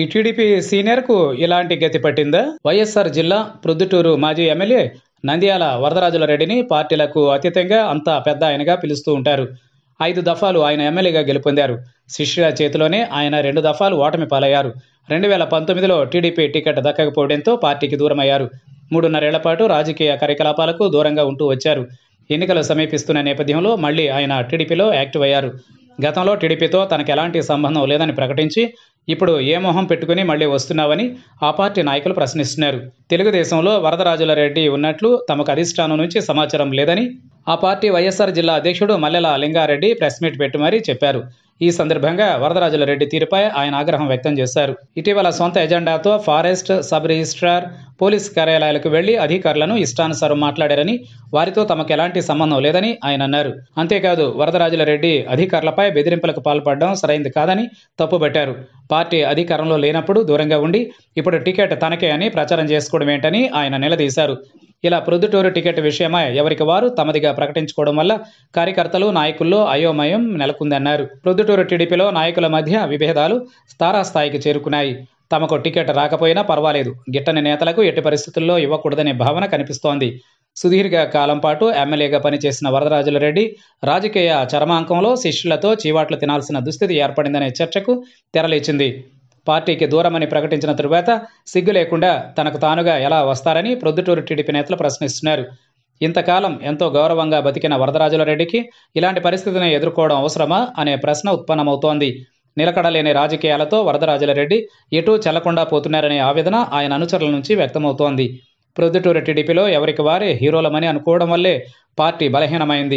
ఈ టీడీపీ సీనియర్కు ఇలాంటి గతి పట్టిందా వైఎస్ఆర్ జిల్లా ప్రొద్దుటూరు మాజీ ఎమ్మెల్యే నంద్యాల వరదరాజుల రెడ్డిని పార్టీలకు అతీతంగా అంత పెద్ద ఆయనగా పిలుస్తూ ఉంటారు ఐదు దఫాలు ఆయన ఎమ్మెల్యేగా గెలుపొందారు శిష్యుల చేతిలోనే ఆయన రెండు దఫాలు ఓటమి పాలయ్యారు రెండు వేల పంతొమ్మిదిలో టీడీపీ టికెట్ దక్కకపోవడంతో పార్టీకి దూరమయ్యారు మూడున్నరేళ్ల పాటు రాజకీయ కార్యకలాపాలకు దూరంగా ఉంటూ వచ్చారు ఎన్నికలు సమీపిస్తున్న నేపథ్యంలో మళ్లీ ఆయన టీడీపీలో యాక్టివ్ అయ్యారు గతంలో టీడీపీతో తనకు ఎలాంటి సంబంధం లేదని ప్రకటించి ఇప్పుడు ఏ మొహం పెట్టుకుని మళ్ళీ వస్తున్నావని ఆ పార్టీ నాయకులు ప్రశ్నిస్తున్నారు తెలుగుదేశంలో వరదరాజుల రెడ్డి ఉన్నట్లు తమకు అధిష్టానం నుంచి సమాచారం లేదని ఆ పార్టీ వైఎస్ఆర్ జిల్లా అధ్యక్షుడు మల్లెల లింగారెడ్డి ప్రెస్ మీట్ పెట్టి మరీ చెప్పారు ఈ సందర్భంగా వరదరాజుల రెడ్డి తీరుపై ఆయన ఆగ్రహం వ్యక్తం చేశారు ఇటీవల సొంత ఎజెండాతో ఫారెస్ట్ సబ్ రిజిస్ట్రార్ పోలీస్ కార్యాలయాలకు వెళ్లి అధికారులను ఇష్టానుసారం మాట్లాడారని వారితో తమకు ఎలాంటి సంబంధం లేదని ఆయన అన్నారు అంతేకాదు వరదరాజుల రెడ్డి అధికారులపై బెదిరింపులకు పాల్పడడం సరైంది కాదని తప్పుబట్టారు పార్టీ అధికారంలో లేనప్పుడు దూరంగా ఉండి ఇప్పుడు టికెట్ తనకే అని ప్రచారం చేసుకోవడం ఏంటని ఆయన నిలదీశారు ఇలా ప్రొద్దుటూరు టికెట్ విషయమై ఎవరికి వారు తమదిగా ప్రకటించుకోవడం వల్ల కార్యకర్తలు నాయకుల్లో అయోమయం నెలకొందన్నారు ప్రొద్దుటూరు టీడీపీలో నాయకుల మధ్య విభేదాలు స్థాయికి చేరుకున్నాయి తమకు టికెట్ రాకపోయినా పర్వాలేదు గిట్టని నేతలకు ఎట్టి పరిస్థితుల్లో ఇవ్వకూడదనే భావన కనిపిస్తోంది సుదీర్ఘ కాలం పాటు ఎమ్మెల్యేగా పనిచేసిన వరదరాజుల రెడ్డి రాజకీయ చరమాంకంలో శిష్యులతో చీవాట్లు తినాల్సిన దుస్థితి ఏర్పడిందనే చర్చకు తెరలేచింది పార్టీకి దూరమని ప్రకటించిన తరువాత సిగ్గు లేకుండా తనకు తానుగా ఎలా వస్తారని ప్రొద్దుటూరు టీడీపీ నేతలు ప్రశ్నిస్తున్నారు ఇంతకాలం ఎంతో గౌరవంగా బతికిన వరదరాజుల రెడ్డికి ఇలాంటి పరిస్థితిని ఎదుర్కోవడం అవసరమా అనే ప్రశ్న ఉత్పన్నమవుతోంది నిలకడలేని రాజకీయాలతో వరదరాజుల రెడ్డి ఎటూ చెల్లకుండా పోతున్నారనే ఆవేదన ఆయన అనుచరుల నుంచి వ్యక్తమవుతోంది ప్రొద్దుటూరు టీడీపీలో ఎవరికి వారే హీరోలమని అనుకోవడం వల్లే పార్టీ బలహీనమైంది